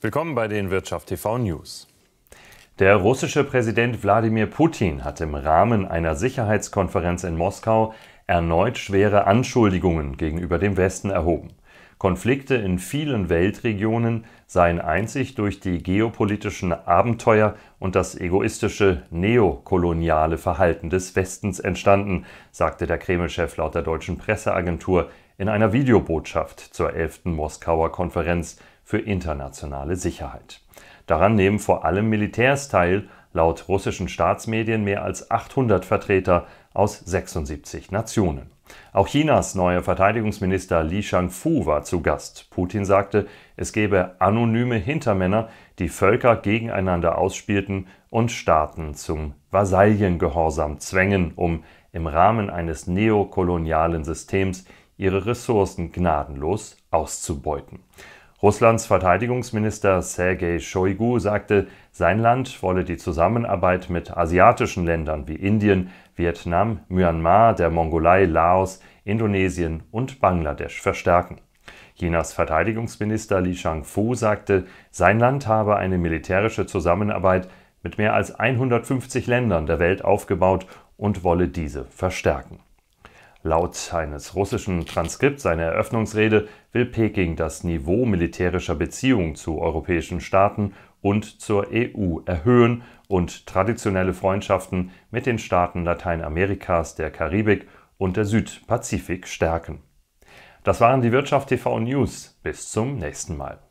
Willkommen bei den Wirtschaft TV News. Der russische Präsident Wladimir Putin hat im Rahmen einer Sicherheitskonferenz in Moskau erneut schwere Anschuldigungen gegenüber dem Westen erhoben. Konflikte in vielen Weltregionen seien einzig durch die geopolitischen Abenteuer und das egoistische neokoloniale Verhalten des Westens entstanden, sagte der Kreml-Chef laut der deutschen Presseagentur in einer Videobotschaft zur 11. Moskauer Konferenz für internationale Sicherheit. Daran nehmen vor allem Militärs teil, laut russischen Staatsmedien mehr als 800 Vertreter aus 76 Nationen. Auch Chinas neuer Verteidigungsminister Li Shangfu war zu Gast. Putin sagte, es gebe anonyme Hintermänner, die Völker gegeneinander ausspielten und Staaten zum Vasallengehorsam zwängen, um im Rahmen eines neokolonialen Systems ihre Ressourcen gnadenlos auszubeuten. Russlands Verteidigungsminister Sergei Shoigu sagte, sein Land wolle die Zusammenarbeit mit asiatischen Ländern wie Indien, Vietnam, Myanmar, der Mongolei, Laos, Indonesien und Bangladesch verstärken. Chinas Verteidigungsminister Li Shangfu sagte, sein Land habe eine militärische Zusammenarbeit mit mehr als 150 Ländern der Welt aufgebaut und wolle diese verstärken. Laut eines russischen Transkripts seiner Eröffnungsrede will Peking das Niveau militärischer Beziehungen zu europäischen Staaten und zur EU erhöhen und traditionelle Freundschaften mit den Staaten Lateinamerikas, der Karibik und der Südpazifik stärken. Das waren die Wirtschaft TV News. Bis zum nächsten Mal.